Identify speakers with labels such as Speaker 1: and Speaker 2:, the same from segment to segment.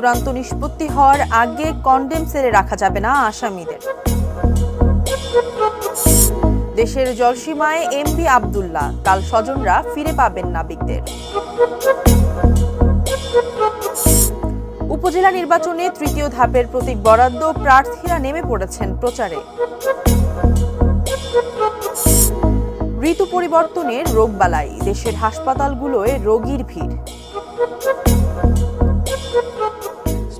Speaker 1: চূড়ান্ত নিষ্পত্তি হওয়ার আগে কন্ডেম সেলে রাখা যাবে না আসামিদের দেশের জলসীমায় এমপি আবদুল্লা কাল স্বজনরা ফিরে পাবেন নাবিকদের উপজেলা নির্বাচনে তৃতীয় ধাপের প্রতীক বরাদ্দ প্রার্থীরা নেমে পড়েছেন প্রচারে ঋতু পরিবর্তনের রোগবালাই দেশের হাসপাতালগুলোয় রোগীর ভিড়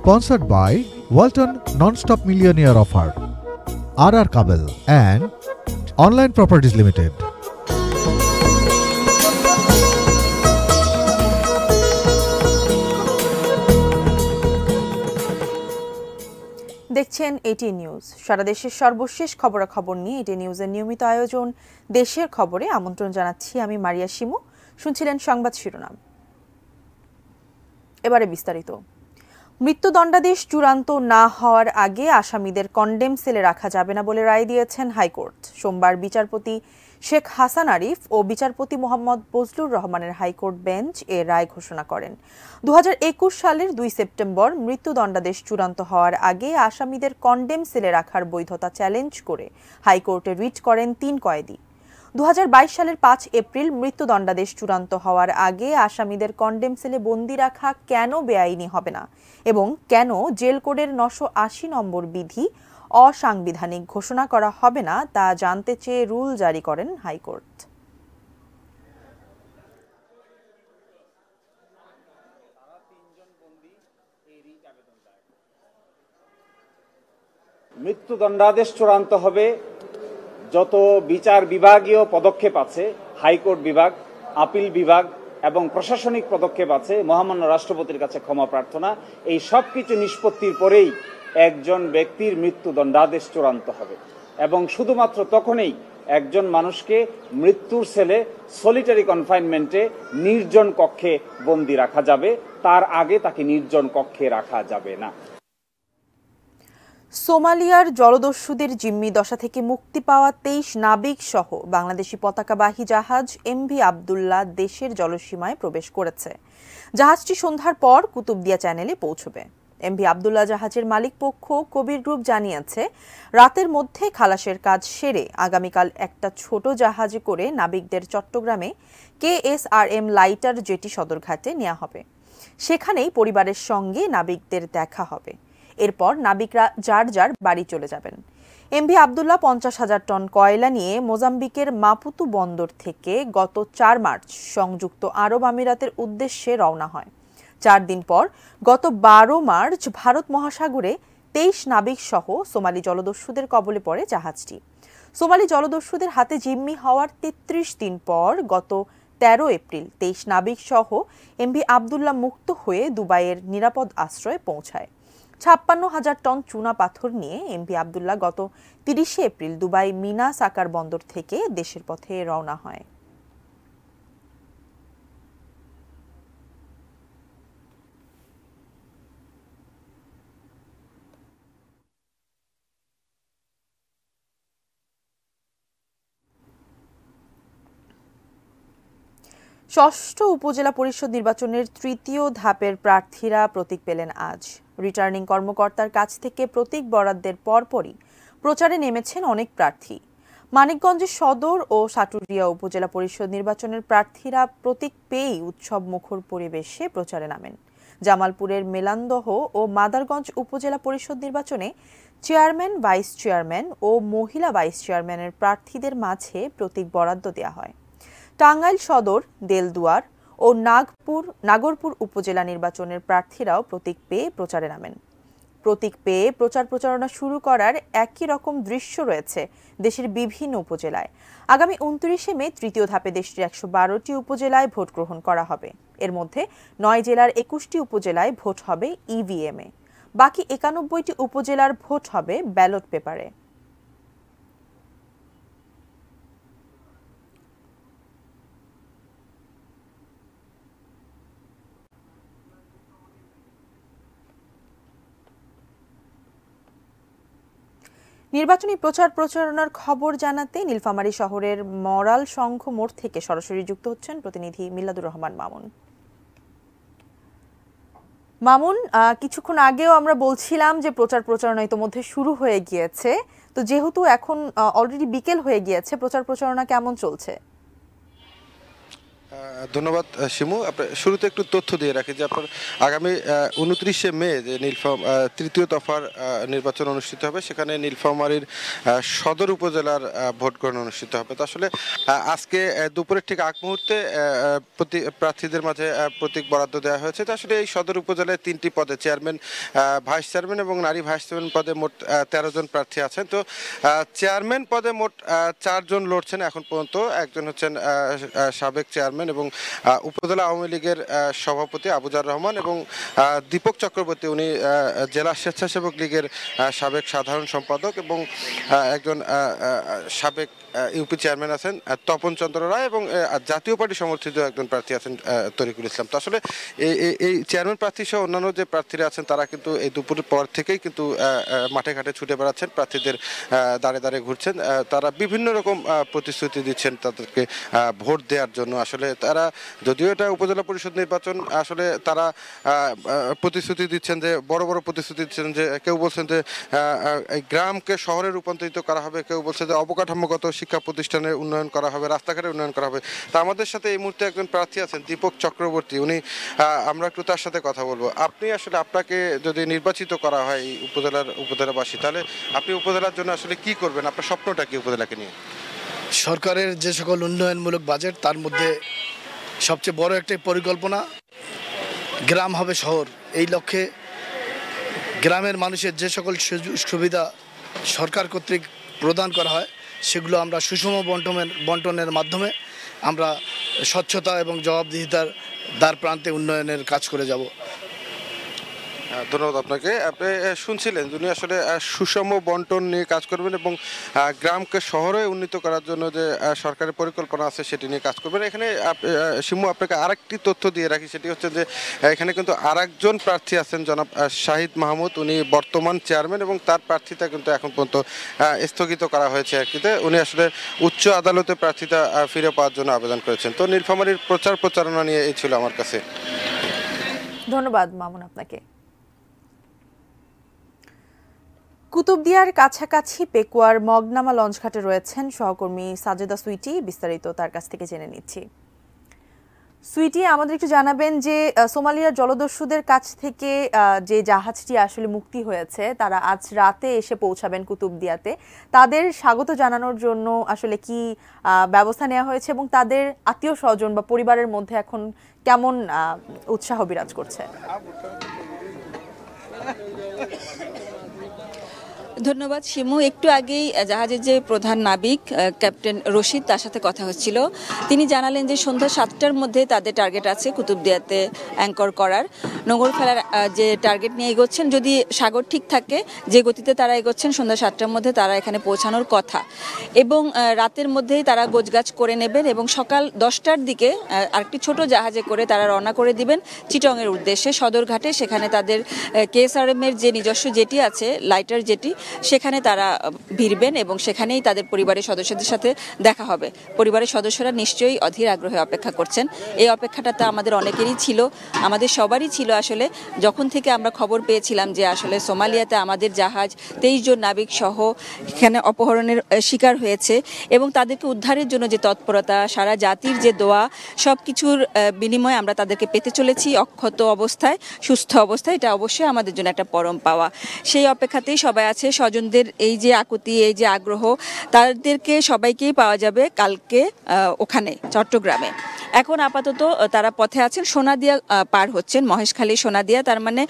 Speaker 2: sponsored by Walton non millionaire offer R R Kabel and online properties limited
Speaker 1: দেখছেন এটি নিউজ সারা দেশের সর্বশেষ খবরাখবর নিয়ে এটি নিউজের নিয়মিত আয়োজন দেশের খবরে আমন্ত্রণ জানাচ্ছি আমি মারিয়া শিমু শুনছিলেন সংবাদ শিরোনাম এবারে বিস্তারিত মৃত্যুদণ্ডাদেশ চূড়ান্ত না হওয়ার আগে আসামিদের কন্ডেম সেলে রাখা যাবে না বলে রায় দিয়েছেন হাইকোর্ট সোমবার বিচারপতি শেখ হাসান আরিফ ও বিচারপতি মোহাম্মদ বজলুর রহমানের হাইকোর্ট বেঞ্চ এ রায় ঘোষণা করেন দু সালের দুই সেপ্টেম্বর মৃত্যুদণ্ডাদেশ চূড়ান্ত হওয়ার আগে আসামিদের কন্ডেম সেলে রাখার বৈধতা চ্যালেঞ্জ করে হাইকোর্টে রিট করেন তিন কয়েদি দু সালের পাঁচ এপ্রিল মৃত্যুদণ্ডাদেশ চূড়ান্ত হওয়ার আগে আসামিদের কন্ডেম সেলে বন্দি রাখা কেন বেআইনি হবে না এবং কেন জেল কোডের নশো আশি নম্বর বিধি অসাংবিধানিক ঘোষণা করা হবে না তা জানতে চেয়ে রুল জারি করেন হাইকোর্ট
Speaker 2: মৃত্যুদণ্ডাদেশ চূড়ান্ত হবে যত বিচার বিভাগীয় পদক্ষেপ আছে হাইকোর্ট বিভাগ আপিল বিভাগ এবং প্রশাসনিক পদক্ষেপ আছে মহামান্য রাষ্ট্রপতির কাছে ক্ষমা প্রার্থনা এই সব কিছু নিষ্পত্তির পরেই একজন ব্যক্তির মৃত্যুদণ্ডাদেশ চূড়ান্ত হবে এবং শুধুমাত্র তখনই একজন মানুষকে মৃত্যুর সেলে সলিটারি কনফাইনমেন্টে নির্জন কক্ষে বন্দি রাখা যাবে তার আগে তাকে নির্জন কক্ষে রাখা যাবে না
Speaker 1: সোমালিয়ার জলদস্যুদের জিম্মি দশা থেকে মুক্তি পাওয়া তেইশ নাবিক সহ বাংলাদেশি পতাকাবাহী জাহাজ এমভি আবদুল্লাহ দেশের জলসীমায় প্রবেশ করেছে জাহাজটি সন্ধ্যার পর কুতুবদিয়া চ্যানেলে পৌঁছবে এমভি আবদুল্লাহ জাহাজের মালিক পক্ষ কবির গ্রুপ জানিয়েছে রাতের মধ্যে খালাসের কাজ সেরে আগামীকাল একটা ছোট জাহাজে করে নাবিকদের চট্টগ্রামে কেএসআরএম লাইটার জেটি সদরঘাটে নেওয়া হবে সেখানেই পরিবারের সঙ্গে নাবিকদের দেখা হবে এরপর নাবিকরা যার যার বাড়ি চলে যাবেন এমভি আবদুল্লাহ পঞ্চাশ হাজার টন কয়লা নিয়ে মোজাম্বিকের মাপুতু বন্দর থেকে গত চার মার্চ সংযুক্ত আরব আমিরাতের উদ্দেশ্যে রওনা হয় চার দিন পর গত বারো মার্চ ভারত মহাসাগরে তেইশ নাবিক সহ সোমালি জলদস্যুদের কবলে পড়ে জাহাজটি সোমালি জলদস্যুদের হাতে জিম্মি হওয়ার তেত্রিশ দিন পর গত তেরো এপ্রিল তেইশ নাবিক সহ এমভি আবদুল্লাহ মুক্ত হয়ে দুবাইয়ের নিরাপদ আশ্রয়ে পৌঁছায় ছাপ্পান্ন হাজার টন চুনা পাথর নিয়ে এমপি আবদুল্লাহ গত তিরিশে এপ্রিল দুবাই মিনা সাকার বন্দর থেকে দেশের পথে রওনা হয় ষষ্ঠ উপজেলা পরিষদ নির্বাচনের তৃতীয় ধাপের প্রার্থীরা প্রতীক পেলেন আজ রিটার্নিং কর্মকর্তার কাছ থেকে প্রতীক বরাদ্দের পরপরই প্রচারে নেমেছেন অনেক প্রার্থী মানিকগঞ্জে সদর ও সাটুরিয়া উপজেলা পরিষদ নির্বাচনের প্রার্থীরা প্রতীক পেয়েই উৎসব মুখর পরিবেশে প্রচারে নামেন জামালপুরের মেলান্দহ ও মাদারগঞ্জ উপজেলা পরিষদ নির্বাচনে চেয়ারম্যান ভাইস চেয়ারম্যান ও মহিলা ভাইস চেয়ারম্যানের প্রার্থীদের মাঝে প্রতীক বরাদ্দ দেওয়া হয় টাঙ্গাইল সদর দেলদুয়ার ও নাগপুর নাগরপুর উপজেলা নির্বাচনের প্রার্থীরাও প্রতীক পেয়ে প্রচারে নামেন প্রতীক পেয়ে প্রচার প্রচারণা শুরু করার একই রকম দৃশ্য রয়েছে দেশের বিভিন্ন উপজেলায় আগামী উনত্রিশে মে তৃতীয় ধাপে দেশটির একশো বারোটি উপজেলায় ভোট গ্রহণ করা হবে এর মধ্যে নয় জেলার একুশটি উপজেলায় ভোট হবে ইভিএমে বাকি একানব্বইটি উপজেলার ভোট হবে ব্যালট পেপারে নির্বাচনী প্রচার প্রচারণার খবর জানাতে নীলফামারী শহরের মরাল সংঘ মোড় থেকে সরাসরি যুক্ত হচ্ছেন প্রতিনিধি মিল্লাদুর রহমান মামুন মামুন কিছুক্ষণ আগেও আমরা বলছিলাম যে প্রচার প্রচারণা ইতোমধ্যে শুরু হয়ে গিয়েছে তো যেহেতু এখন অলরেডি বিকেল হয়ে গিয়েছে প্রচার প্রচারণা কেমন চলছে
Speaker 3: ধন্যবাদ শিমু আপনার শুরুতে একটু তথ্য দিয়ে রাখি যে আপনার আগামী উনত্রিশে মে যে নীলফাম তৃতীয় দফার নির্বাচন অনুষ্ঠিত হবে সেখানে নীলফামারীর সদর উপজেলার ভোট গ্রহণ অনুষ্ঠিত হবে তো আসলে আজকে দুপুরের ঠিক আগ মুহূর্তে প্রতি প্রার্থীদের মাঝে প্রতীক বরাদ্দ দেওয়া হয়েছে তো আসলে এই সদর উপজেলায় তিনটি পদে চেয়ারম্যান ভাইস চেয়ারম্যান এবং নারী ভাইস চেয়ারম্যান পদে মোট তেরো জন প্রার্থী আছেন তো চেয়ারম্যান পদে মোট চারজন লড়ছেন এখন পর্যন্ত একজন হচ্ছেন সাবেক চেয়ারম্যান চেয়ারম্যান এবং উপজেলা আওয়ামী লীগের সভাপতি আবুজার রহমান এবং দীপক চক্রবর্তী উনি জেলা স্বেচ্ছাসেবক লীগের সাবেক সাধারণ সম্পাদক এবং একজন সাবেক ইউপি চেয়ারম্যান আছেন তপন চন্দ্র রায় এবং জাতীয় পার্টি সমর্থিত একজন প্রার্থী আছেন তরিকুল ইসলাম তো আসলে এই চেয়ারম্যান প্রার্থী সহ অন্যান্য যে প্রার্থীরা আছেন তারা কিন্তু এই দুপুরের পর থেকেই কিন্তু মাঠে ঘাটে ছুটে বেড়াচ্ছেন প্রার্থীদের দাঁড়ে দাঁড়িয়ে ঘুরছেন তারা বিভিন্ন রকম প্রতিশ্রুতি দিচ্ছেন তাদেরকে ভোট দেওয়ার জন্য আসলে তারা যদিও এটা উপজেলা পরিষদ নির্বাচন আসলে তারা প্রতিশ্রুতি দিচ্ছেন যে বড় বড় প্রতিশ্রুতি দিচ্ছেন যে কেউ বলছেন যে গ্রামকে শহরে রূপান্তরিত করা হবে কেউ বলছে যে অবকাঠামোগত শিক্ষা প্রতিষ্ঠানের উন্নয়ন করা হবে রাস্তাঘাটের উন্নয়ন করা হবে তা আমাদের সাথে এই মুহূর্তে একজন প্রার্থী আছেন দীপক চক্রবর্তী উনি আমরা একটু তার সাথে কথা বলবো আপনি আসলে আপনাকে যদি নির্বাচিত করা হয় উপজেলার উপজেলাবাসী তাহলে আপনি উপজেলার জন্য আসলে কি করবেন আপনার স্বপ্নটা কি উপজেলাকে নিয়ে
Speaker 2: সরকারের যে সকল উন্নয়নমূলক বাজেট তার মধ্যে সবচেয়ে বড় একটা পরিকল্পনা গ্রাম হবে শহর এই লক্ষ্যে গ্রামের মানুষের যে সকল সুযোগ সুবিধা সরকার কর্তৃক প্রদান করা হয় সেগুলো আমরা সুষম বন্টনের বন্টনের মাধ্যমে আমরা স্বচ্ছতা এবং জবাবদিহিতার দ্বার প্রান্তে উন্নয়নের কাজ করে যাব
Speaker 3: ধন্যবাদ আপনাকে আপনি শুনছিলেন যিনি আসলে সুষম বন্টন নিয়ে কাজ করবেন এবং গ্রামকে শহরে উন্নীত করার জন্য যে সরকারের পরিকল্পনা আছে সেটি নিয়ে কাজ করবেন এখানে সিমু আপনাকে আরেকটি তথ্য দিয়ে রাখি সেটি হচ্ছে যে এখানে কিন্তু আরেকজন প্রার্থী আছেন জনাব শাহিদ মাহমুদ উনি বর্তমান চেয়ারম্যান এবং তার প্রার্থিতা কিন্তু এখন পর্যন্ত স্থগিত করা হয়েছে আর কিতে উনি আসলে উচ্চ আদালতে প্রার্থিতা ফিরে পাওয়ার জন্য আবেদন করেছেন তো নীলফামারির প্রচার প্রচারণা নিয়ে এই ছিল আমার কাছে
Speaker 1: ধন্যবাদ মামুন আপনাকে কুতুবদিয়ার কাছাকাছি পেকুয়ার মগনামা লঞ্চঘাটে রয়েছেন সহকর্মী সাজেদা সুইটি বিস্তারিত তার কাছ থেকে জেনে নিচ্ছি সুইটি আমাদের একটু জানাবেন যে সোমালিয়ার জলদস্যুদের কাছ থেকে যে জাহাজটি আসলে মুক্তি হয়েছে তারা আজ রাতে এসে পৌঁছাবেন কুতুবদিয়াতে তাদের স্বাগত জানানোর জন্য আসলে কি ব্যবস্থা নেওয়া হয়েছে এবং তাদের আত্মীয় স্বজন বা পরিবারের মধ্যে এখন কেমন উৎসাহ বিরাজ করছে
Speaker 4: ধন্যবাদ শিমু একটু আগেই জাহাজের যে প্রধান নাবিক ক্যাপ্টেন রশিদ তার সাথে কথা হচ্ছিল তিনি জানালেন যে সন্ধ্যা সাতটার মধ্যে তাদের টার্গেট আছে কুতুবদিয়াতে অ্যাঙ্কর করার নোঙর ফেলার যে টার্গেট নিয়ে এগোচ্ছেন যদি সাগর ঠিক থাকে যে গতিতে তারা এগোচ্ছেন সন্ধ্যা সাতটার মধ্যে তারা এখানে পৌঁছানোর কথা এবং রাতের মধ্যেই তারা গোছগাছ করে নেবেন এবং সকাল দশটার দিকে আরেকটি ছোট জাহাজে করে তারা রওনা করে দিবেন চিটংয়ের উদ্দেশ্যে সদরঘাটে সেখানে তাদের কেএসআরএমের যে নিজস্ব জেটি আছে লাইটার জেটি সেখানে তারা ভিড়বেন এবং সেখানেই তাদের পরিবারের সদস্যদের সাথে দেখা হবে পরিবারের সদস্যরা নিশ্চয়ই অধীর আগ্রহে অপেক্ষা করছেন এই অপেক্ষাটা তো আমাদের অনেকেরই ছিল আমাদের সবারই ছিল আসলে যখন থেকে আমরা খবর পেয়েছিলাম যে আসলে সোমালিয়াতে আমাদের জাহাজ তেইশ জন নাবিক সহ এখানে অপহরণের শিকার হয়েছে এবং তাদেরকে উদ্ধারের জন্য যে তৎপরতা সারা জাতির যে দোয়া সব কিছুর বিনিময়ে আমরা তাদেরকে পেতে চলেছি অক্ষত অবস্থায় সুস্থ অবস্থায় এটা অবশ্যই আমাদের জন্য একটা পরম পাওয়া সেই অপেক্ষাতেই সবাই আছে স্বজনদের এই যে আকুতি এই যে আগ্রহ তাদেরকে সবাইকেই পাওয়া যাবে কালকে ওখানে চট্টগ্রামে এখন আপাতত তারা পথে আছেন সোনাদিয়া পার হচ্ছেন মহেশখালী সোনাদিয়া তার মানে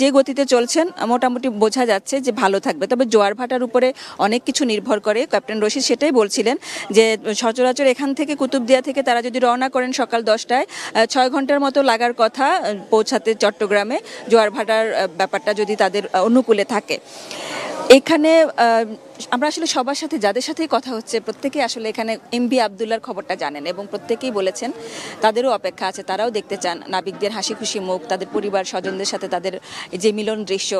Speaker 4: যে গতিতে চলছেন মোটামুটি বোঝা যাচ্ছে যে ভালো থাকবে তবে জোয়ার ভাটার উপরে অনেক কিছু নির্ভর করে ক্যাপ্টেন রশিদ সেটাই বলছিলেন যে সচরাচর এখান থেকে কুতুবদিয়া থেকে তারা যদি রওনা করেন সকাল দশটায় ছয় ঘন্টার মতো লাগার কথা পৌঁছাতে চট্টগ্রামে জোয়ার ভাটার ব্যাপারটা যদি তাদের অনুকূলে থাকে এখানে আমরা আসলে সবার সাথে যাদের সাথেই কথা হচ্ছে প্রত্যেকেই আসলে এখানে এম বি আবদুল্লার খবরটা জানেন এবং প্রত্যেকেই বলেছেন তাদেরও অপেক্ষা আছে তারাও দেখতে চান নাবিকদের হাসি খুশি মুখ তাদের পরিবার স্বজনদের সাথে তাদের যে মিলন দৃশ্য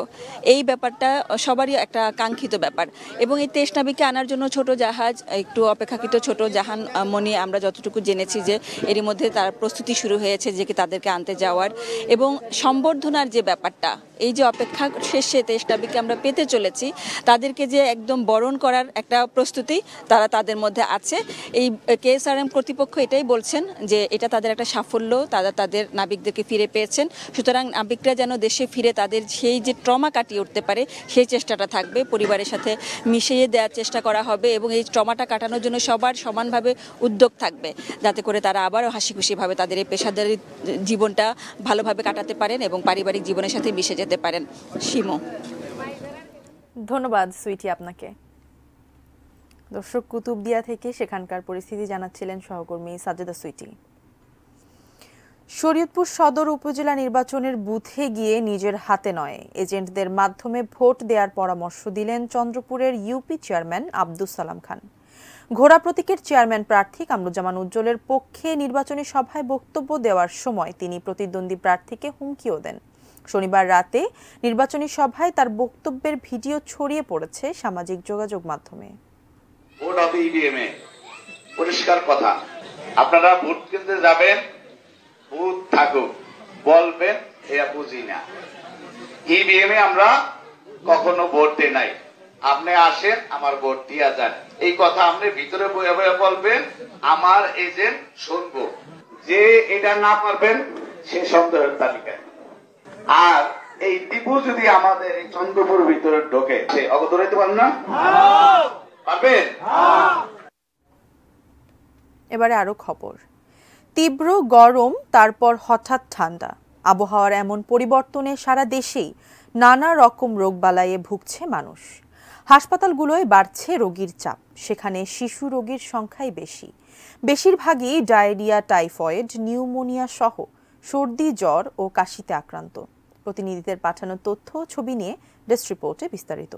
Speaker 4: এই ব্যাপারটা সবারই একটা কাঙ্ক্ষিত ব্যাপার এবং এই তেইশ নাবিককে আনার জন্য ছোট জাহাজ একটু অপেক্ষাকৃত ছোট জাহান মনি আমরা যতটুকু জেনেছি যে এরই মধ্যে তার প্রস্তুতি শুরু হয়েছে যে কি তাদেরকে আনতে যাওয়ার এবং সম্বর্ধনার যে ব্যাপারটা এই যে অপেক্ষা শেষে তেইশ নাবিককে আমরা পেতে চলেছি তাদেরকে যে একদম বরণ করার একটা প্রস্তুতি তারা তাদের মধ্যে আছে এই কেএসআরএম কর্তৃপক্ষ এটাই বলছেন যে এটা তাদের একটা সাফল্য তারা তাদের নাবিকদেরকে ফিরে পেয়েছেন সুতরাং নাবিকরা যেন দেশে ফিরে তাদের সেই যে ট্রমা কাটিয়ে উঠতে পারে সেই চেষ্টাটা থাকবে পরিবারের সাথে মিশিয়ে দেওয়ার চেষ্টা করা হবে এবং এই ট্রমাটা কাটানোর জন্য সবার সমানভাবে উদ্যোগ থাকবে যাতে করে তারা আবারও হাসি খুশিভাবে তাদের এই পেশাদারি জীবনটা ভালোভাবে কাটাতে পারেন এবং পারিবারিক জীবনের সাথে মিশে যেতে পারেন শিমো ধন্যবাদ সুইটি
Speaker 1: আপনাকে দর্শক কুতুবদিয়া থেকে সেখানকার পরিস্থিতি জানাচ্ছিলেন সহকর্মী সাজেদা সুইটি শরীয়তপুর সদর উপজেলা নির্বাচনের বুথে গিয়ে নিজের হাতে নয় এজেন্টদের মাধ্যমে ভোট দেওয়ার পরামর্শ দিলেন চন্দ্রপুরের ইউপি চেয়ারম্যান আব্দুল সালাম খান ঘোড়া প্রতীকের চেয়ারম্যান প্রার্থী কামরুজ্জামান উজ্জ্বলের পক্ষে নির্বাচনী সভায় বক্তব্য দেওয়ার সময় তিনি প্রতিদ্বন্দ্বী প্রার্থীকে হুমকিও দেন শনিবার রাতে নির্বাচনী সভায় তার বক্তব্যের ভিডিও ছড়িয়ে পড়েছে সামাজিক যোগাযোগ মাধ্যমে
Speaker 2: ভোট হবে ইভিএম e এ পরিষ্কার কথা আপনারা ভোট কেন্দ্রে যাবেন ভূত থাকুক বলবেন এটা বুঝি না ইভিএম e এ আমরা কখনো ভোট দেয় নাই আপনি আসেন আমার ভোট দিয়া যান এই কথা আপনি ভিতরে বয়ে বয়ে বলবেন আমার এজেন্ট শুনবো যে এটা না পারবেন সে সন্দেহের তালিকায় আর এই টিপু যদি আমাদের এই চন্দ্রপুর ভিতরে ঢোকে সে অবত হইতে পারেন না পারবেন
Speaker 1: এবারে আরো খবর তীব্র গরম তারপর হঠাৎ ঠান্ডা আবহাওয়ার এমন পরিবর্তনে সারা দেশেই নানা রকম রোগবালাইয়ে ভুগছে মানুষ হাসপাতালগুলোয় বাড়ছে রোগীর চাপ সেখানে শিশু রোগীর সংখ্যাই বেশি বেশিরভাগই ডায়রিয়া টাইফয়েড নিউমোনিয়া সহ সর্দি জ্বর ও কাশিতে আক্রান্ত প্রতিনিধিদের পাঠানো তথ্য ছবি নিয়ে ডেস্ক রিপোর্টে বিস্তারিত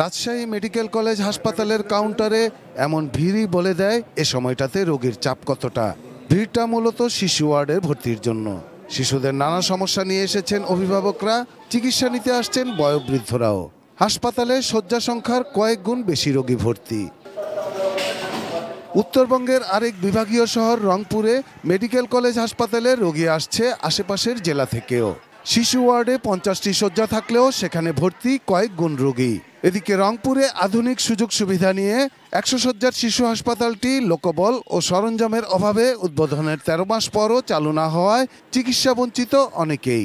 Speaker 2: রাজশাহী মেডিকেল কলেজ হাসপাতালের কাউন্টারে এমন ভিড়ই বলে দেয় এ সময়টাতে রোগীর চাপ কতটা ভিড়টা মূলত শিশু ওয়ার্ডের ভর্তির জন্য শিশুদের নানা সমস্যা নিয়ে এসেছেন অভিভাবকরা চিকিৎসা নিতে আসছেন বয়োবৃদ্ধরাও হাসপাতালে শয্যা সংখ্যার কয়েক গুণ বেশি রোগী ভর্তি উত্তরবঙ্গের আরেক বিভাগীয় শহর রংপুরে মেডিকেল কলেজ হাসপাতালে রোগী আসছে আশেপাশের জেলা থেকেও শিশু ওয়ার্ডে পঞ্চাশটি শয্যা থাকলেও সেখানে ভর্তি কয়েক গুণ রোগী এদিকে রংপুরে আধুনিক সুযোগ সুবিধা নিয়ে একশো শয্যার শিশু হাসপাতালটি লোকবল ও সরঞ্জামের অভাবে উদ্বোধনের তেরো মাস পরও চালু না হওয়ায় চিকিৎসাবঞ্চিত অনেকেই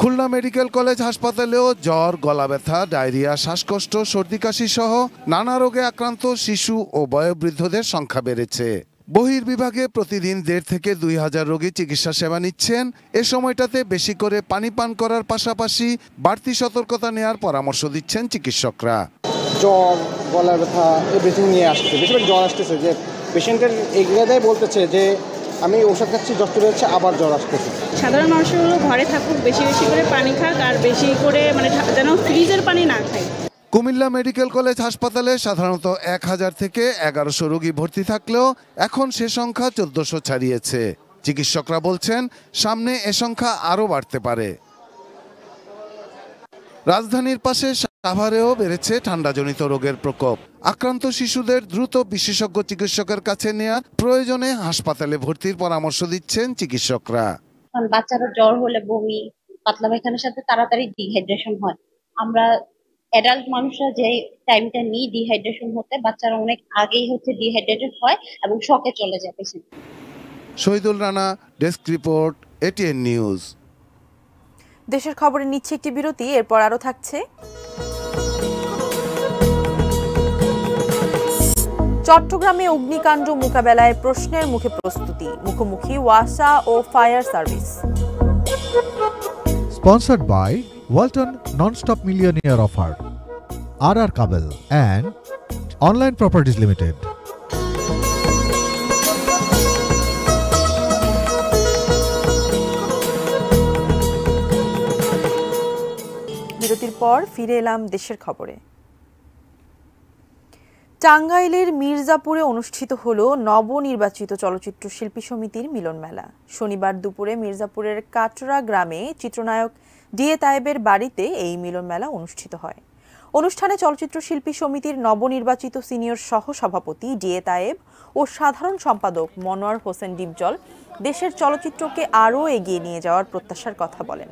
Speaker 2: খুলনা মেডিকেল কলেজ হাসপাতালেও জ্বর গলা ব্যথা ডায়রিয়া শ্বাসকষ্ট সর্দি কাশি সহ নানা রোগে আক্রান্ত শিশু ও বয়োবৃদ্ধদের সংখ্যা বেড়েছে বহির্বিভাগে প্রতিদিন দেড় থেকে দুই হাজার রোগী চিকিৎসা সেবা নিচ্ছেন এ সময়টাতে বেশি করে পানি পান করার পাশাপাশি বাড়তি সতর্কতা নেওয়ার পরামর্শ দিচ্ছেন চিকিৎসকরা জ্বর গলা ব্যথা বেশি নিয়ে আসছে বেশিরভাগ জ্বর আসতেছে যে পেশেন্টের এগিয়ে বলতেছে যে আমি ওষুধ খাচ্ছি
Speaker 3: জ্বর চলে যাচ্ছে আবার জ্বর আসতেছে
Speaker 4: সাধারণ মানুষের হলো ঘরে থাকুক বেশি বেশি করে পানি খাক আর বেশি করে মানে যেন ফ্রিজের পানি না খায়
Speaker 2: কুমিল্লা মেডিকেল কলেজ হাসপাতালে সাধারণত এক হাজার থেকে এগারোশো রোগী ভর্তি থাকলেও এখন সে সংখ্যা চোদ্দশো ছাড়িয়েছে চিকিৎসকরা বলছেন সামনে এ সংখ্যা আরও বাড়তে পারে রাজধানীর পাশে সাভারেও বেড়েছে ঠান্ডাজনিত রোগের প্রকোপ আক্রান্ত শিশুদের দ্রুত বিশেষজ্ঞ চিকিৎসকের কাছে নেওয়া প্রয়োজনে হাসপাতালে ভর্তির পরামর্শ দিচ্ছেন চিকিৎসকরা
Speaker 3: বাচ্চারা জ্বর হলে বমি পাতলা পায়খানার সাথে তাড়াতাড়ি ডিহাইড্রেশন হয় আমরা অ্যাডাল্ট মানুষরা যে টাইমটা নিই ডিহাইড্রেশন হতে বাচ্চারা
Speaker 1: অনেক আগেই হচ্ছে ডিহাইড্রেটেড হয় এবং শকে চলে যায় patient
Speaker 2: Shahidul Rana desk report ATN news
Speaker 1: দেশের খবরে নিচ্ছে একটি বিরতি এরপর আরও থাকছে চট্টগ্রামে অগ্নিকাণ্ড মোকাবেলায় প্রশ্নের মুখে প্রস্তুতি মুখোমুখি ওয়াসা ও fire service
Speaker 2: sponsored by Walton nonstop millionaire offer R R Kabel and online properties limited
Speaker 1: পর ফিরে এলাম দেশের খবরে টাঙ্গাইলের মির্জাপুরে অনুষ্ঠিত হল নবনির্বাচিত চলচ্চিত্র শিল্পী সমিতির মিলন মেলা শনিবার দুপুরে মির্জাপুরের কাটরা গ্রামে চিত্রনায়ক ডিএ তায়েবের বাড়িতে এই মিলন মেলা অনুষ্ঠিত হয় অনুষ্ঠানে চলচ্চিত্র শিল্পী সমিতির নবনির্বাচিত সিনিয়র সহ সভাপতি ডিএ তায়েব ও সাধারণ সম্পাদক মনোয়ার হোসেন ডিপজল দেশের চলচ্চিত্রকে আরও এগিয়ে নিয়ে যাওয়ার প্রত্যাশার কথা বলেন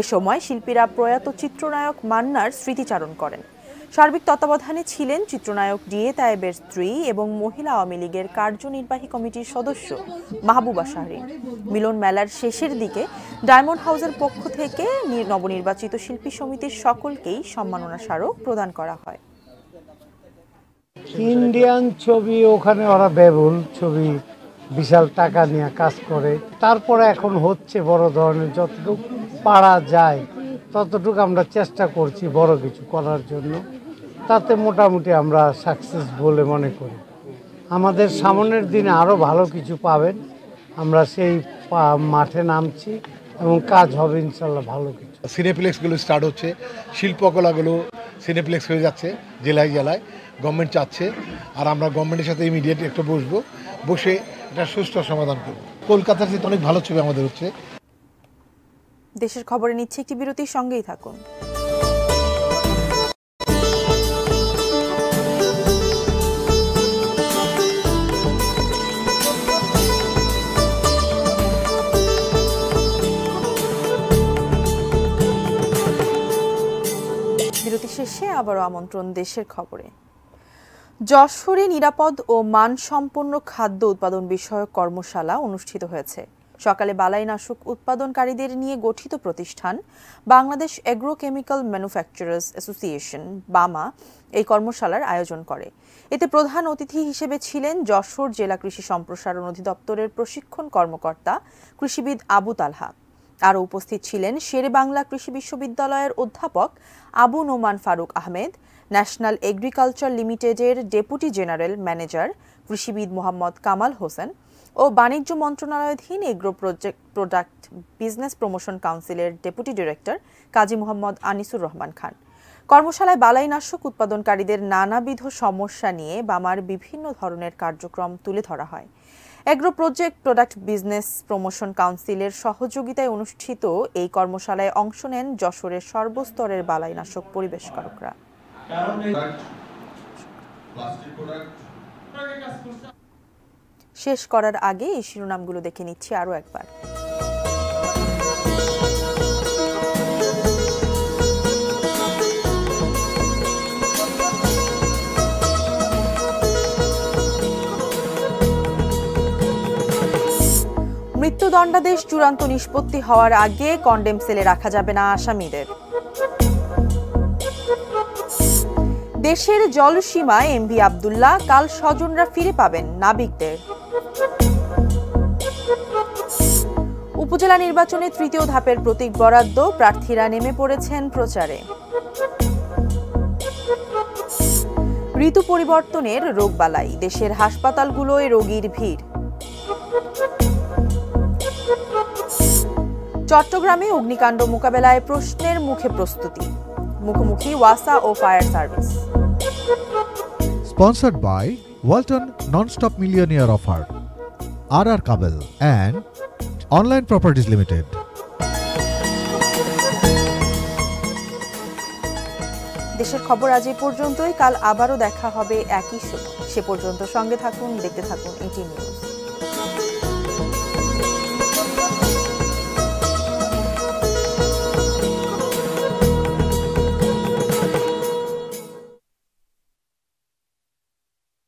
Speaker 1: এ সময় শিল্পীরা প্রয়াত চিত্রনায়ক মান্নার স্মৃতিচারণ করেন সার্বিক তত্ত্বাবধানে ছিলেন চিত্রনায়ক ডিএ তায়েবের স্ত্রী এবং মহিলা আওয়ামী লীগের কার্যনির্বাহী কমিটির সদস্য মাহবুবা শাহরিন মিলন মেলার শেষের দিকে ডায়মন্ড হাউসের পক্ষ থেকে নবনির্বাচিত শিল্পী সমিতির সকলকেই সম্মাননা স্মারক প্রদান করা হয়
Speaker 2: ইন্ডিয়ান ছবি ওখানে ওরা বেবুল ছবি বিশাল টাকা নিয়ে কাজ করে তারপরে এখন হচ্ছে বড় ধরনের যতটুকু পারা যায় ততটুকু আমরা চেষ্টা করছি বড় কিছু করার জন্য তাতে মোটামুটি আমরা সাকসেস বলে মনে করি আমাদের সামনের দিনে আরও ভালো কিছু পাবেন আমরা সেই মাঠে নামছি এবং কাজ হবে ইনশাল্লাহ ভালো কিছু সিনেপ্লেক্সগুলো স্টার্ট হচ্ছে শিল্পকলাগুলো সিনেপ্লেক্স হয়ে যাচ্ছে জেলায় জেলায় গভর্নমেন্ট চাচ্ছে আর আমরা গভর্নমেন্টের সাথে ইমিডিয়েট একটু বসবো বসে এটা সুষ্ঠু সমাধান করব কলকাতার সাথে অনেক ভালো ছবি আমাদের হচ্ছে
Speaker 1: দেশের খবরে নিচ্ছে একটি বিরতির সঙ্গেই থাকুন শেষে আবারও আমন্ত্রণ দেশের খবরে যশোরে নিরাপদ ও মানসম্পন্ন খাদ্য উৎপাদন বিষয়ক কর্মশালা অনুষ্ঠিত হয়েছে সকালে বালাইনাশক উৎপাদনকারীদের নিয়ে গঠিত প্রতিষ্ঠান Bangladesh agrochemical manufacturers association BAMA এই কর্মশালার আয়োজন করে এতে প্রধান অতিথি হিসেবে ছিলেন যশোর জেলা কৃষি সম্প্রসারণ অধিদপ্তরের প্রশিক্ষণ কর্মকর্তা কৃষিবিদ আবু তালহা আরও উপস্থিত ছিলেন শেরেবাংলা কৃষি বিশ্ববিদ্যালয়ের অধ্যাপক আবু নোমান ফারুক আহমেদ ন্যাশনাল এগ্রিকালচার লিমিটেডের ডেপুটি জেনারেল ম্যানেজার কৃষিবিদ মোহাম্মদ কামাল হোসেন ও বাণিজ্য মন্ত্রণালয়ধীন agro project product business promotion কাউন্সিলের ডেপুটি ডিরেক্টর কাজী মোহাম্মদ আনিসুর রহমান খান কর্মশালায় বালাইনাশক উৎপাদনকারীদের নানাবিধ সমস্যা নিয়ে বামার বিভিন্ন ধরনের কার্যক্রম তুলে ধরা হয় agro project product business promotion কাউন্সিলের সহযোগিতায় অনুষ্ঠিত এই কর্মশালায় অংশ নেন যশোরের সর্বস্তরের বালাইনাশক পরিবেশকারকরা শেষ করার আগে এই শিরোনামগুলো দেখে নিচ্ছি আরও একবার মৃত্যুদণ্ডাদেশ চূড়ান্ত নিষ্পত্তি হওয়ার আগে কন্ডেম সেলে রাখা যাবে না আসামিদের দেশের জলসীমায় এমভি আবদুল্লাহ কাল স্বজনরা ফিরে পাবেন নাবিকদের উপজেলা নির্বাচনে তৃতীয় ধাপের প্রতীক বরাদ্দ প্রার্থীরা নেমে পড়েছেন প্রচারে ঋতু পরিবর্তনের রোগবালাই দেশের হাসপাতালগুলোয় রোগীর ভিড় চট্টগ্রামে অগ্নিকাণ্ড মোকাবেলায় প্রশ্নের মুখে প্রস্তুতি মুখোমুখি ওয়াসা ও fire service
Speaker 2: sponsored by Walton nonstop millionaire offer R R Kabel and online properties limited
Speaker 1: দেশের খবর আজ এ পর্যন্তই কাল আবারও দেখা হবে একই সময় সে পর্যন্ত সঙ্গে থাকুন দেখতে থাকুন এটি নিউজ